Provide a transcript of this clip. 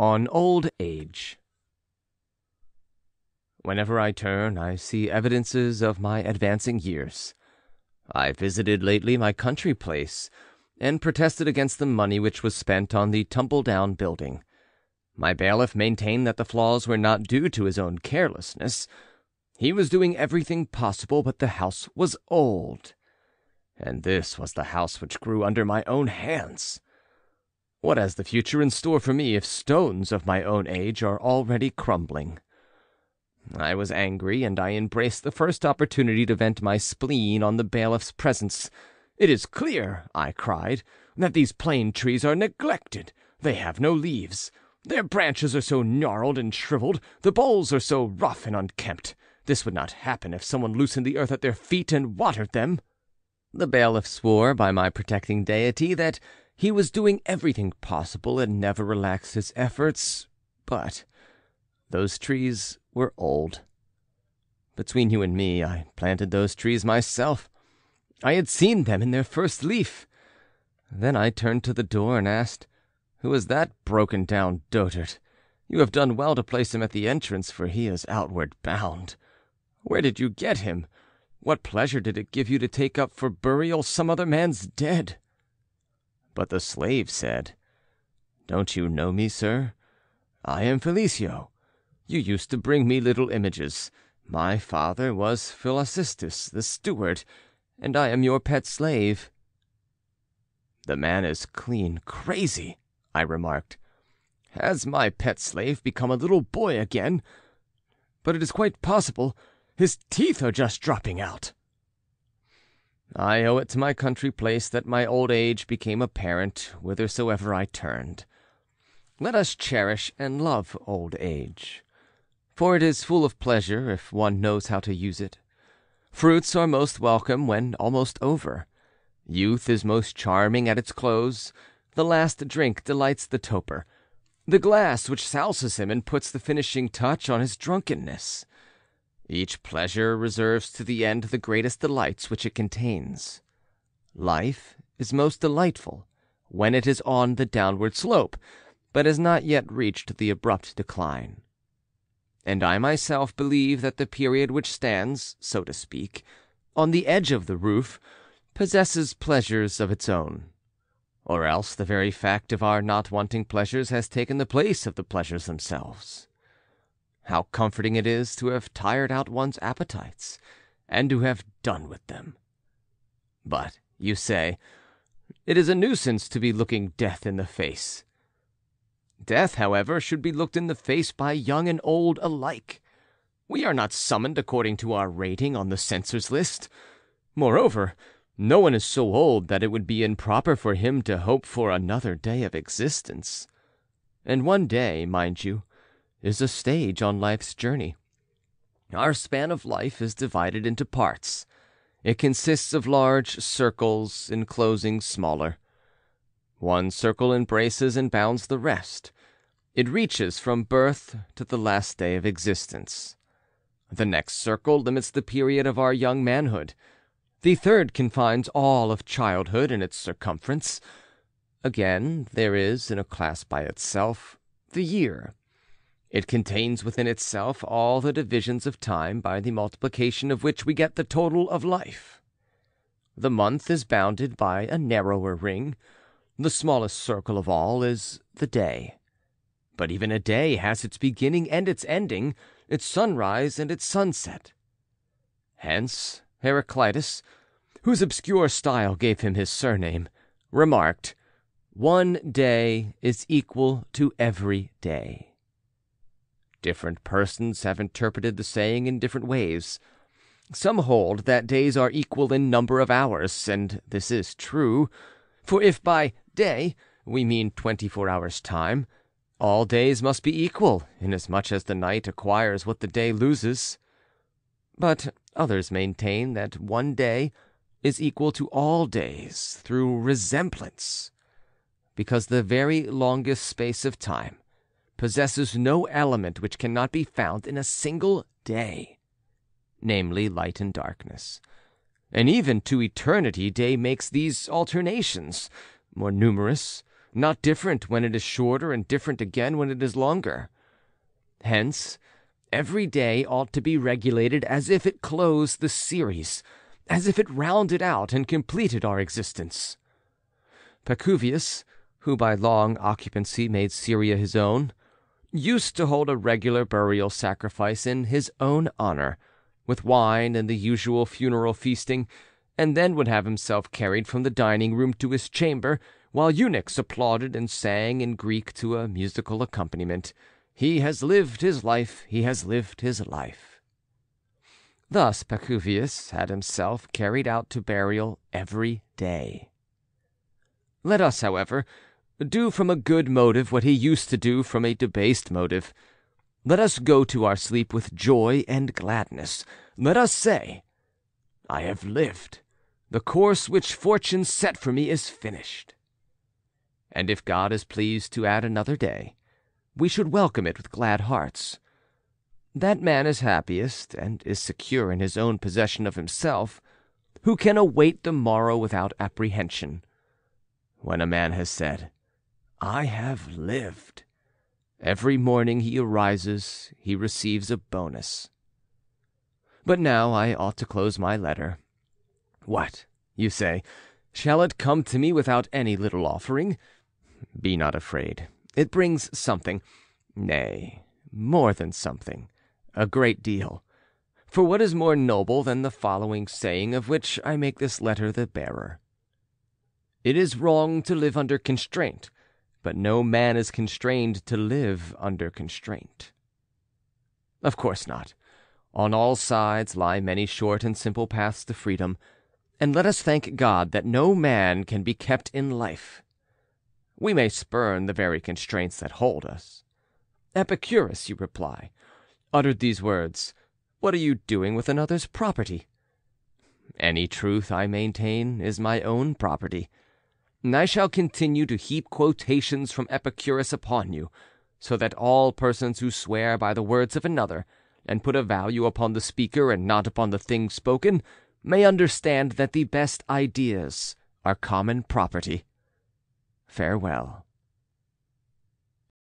On Old Age Whenever I turn I see evidences of my advancing years. I visited lately my country place, and protested against the money which was spent on the tumble down building. My bailiff maintained that the flaws were not due to his own carelessness. He was doing everything possible, but the house was old. And this was the house which grew under my own hands! What has the future in store for me if stones of my own age are already crumbling? I was angry, and I embraced the first opportunity to vent my spleen on the bailiff's presence. "It is clear," I cried, "that these plane trees are neglected; they have no leaves. Their branches are so gnarled and shrivelled, the boles are so rough and unkempt. This would not happen if someone loosened the earth at their feet and watered them." The bailiff swore by my protecting deity that he was doing everything possible, and never relaxed his efforts, but those trees were old. Between you and me, I planted those trees myself. I had seen them in their first leaf. Then I turned to the door and asked, "Who is that broken down dotard? You have done well to place him at the entrance, for he is outward bound. Where did you get him? What pleasure did it give you to take up for burial some other man's dead? But the slave said, "Don't you know me, sir? I am Felicio. You used to bring me little images. My father was Philocystus the steward, and I am your pet slave." "The man is clean crazy," I remarked. "Has my pet slave become a little boy again? But it is quite possible; his teeth are just dropping out." I owe it to my country place that my old age became apparent whithersoever I turned. Let us cherish and love old age, for it is full of pleasure if one knows how to use it. Fruits are most welcome when almost over. Youth is most charming at its close. The last drink delights the toper. The glass which souses him and puts the finishing touch on his drunkenness. Each pleasure reserves to the end the greatest delights which it contains. Life is most delightful when it is on the downward slope, but has not yet reached the abrupt decline. And I myself believe that the period which stands, so to speak, on the edge of the roof, possesses pleasures of its own. Or else the very fact of our not wanting pleasures has taken the place of the pleasures themselves. How comforting it is to have tired out one's appetites, and to have done with them! But, you say, it is a nuisance to be looking death in the face. Death, however, should be looked in the face by young and old alike. We are not summoned according to our rating on the censor's list. Moreover, no one is so old that it would be improper for him to hope for another day of existence. And one day, mind you, is a stage on life's journey. Our span of life is divided into parts. It consists of large circles enclosing smaller. One circle embraces and bounds the rest. It reaches from birth to the last day of existence. The next circle limits the period of our young manhood. The third confines all of childhood in its circumference. Again, there is, in a class by itself, the year, it contains within itself all the divisions of time by the multiplication of which we get the total of life. The month is bounded by a narrower ring. The smallest circle of all is the day. But even a day has its beginning and its ending, its sunrise and its sunset. Hence Heraclitus, whose obscure style gave him his surname, remarked, "One day is equal to every day." Different persons have interpreted the saying in different ways. Some hold that days are equal in number of hours, and this is true; for if by "day" we mean twenty four hours' time, all days must be equal, inasmuch as the night acquires what the day loses. But others maintain that one day is equal to all days through resemblance, because the very longest space of time possesses no element which cannot be found in a single day, namely light and darkness, and even to eternity day makes these alternations, more numerous, not different when it is shorter and different again when it is longer. Hence, every day ought to be regulated as if it closed the series, as if it rounded out and completed our existence. Pacuvius, who by long occupancy made Syria his own, used to hold a regular burial sacrifice in his own honour, with wine and the usual funeral feasting, and then would have himself carried from the dining room to his chamber, while eunuchs applauded and sang in Greek to a musical accompaniment. He has lived his life, he has lived his life. Thus Pacuvius had himself carried out to burial every day. Let us, however, do from a good motive what he used to do from a debased motive. Let us go to our sleep with joy and gladness. Let us say, I have lived. The course which fortune set for me is finished. And if God is pleased to add another day, we should welcome it with glad hearts. That man is happiest and is secure in his own possession of himself who can await the morrow without apprehension. When a man has said, I have lived. Every morning he arises he receives a bonus. But now I ought to close my letter. What, you say, shall it come to me without any little offering? Be not afraid. It brings something, nay, more than something, a great deal. For what is more noble than the following saying of which I make this letter the bearer? It is wrong to live under constraint but no man is constrained to live under constraint. Of course not. On all sides lie many short and simple paths to freedom, and let us thank God that no man can be kept in life. We may spurn the very constraints that hold us. Epicurus, you reply, uttered these words, What are you doing with another's property? Any truth, I maintain, is my own property and I shall continue to heap quotations from Epicurus upon you, so that all persons who swear by the words of another, and put a value upon the speaker and not upon the thing spoken, may understand that the best ideas are common property. Farewell.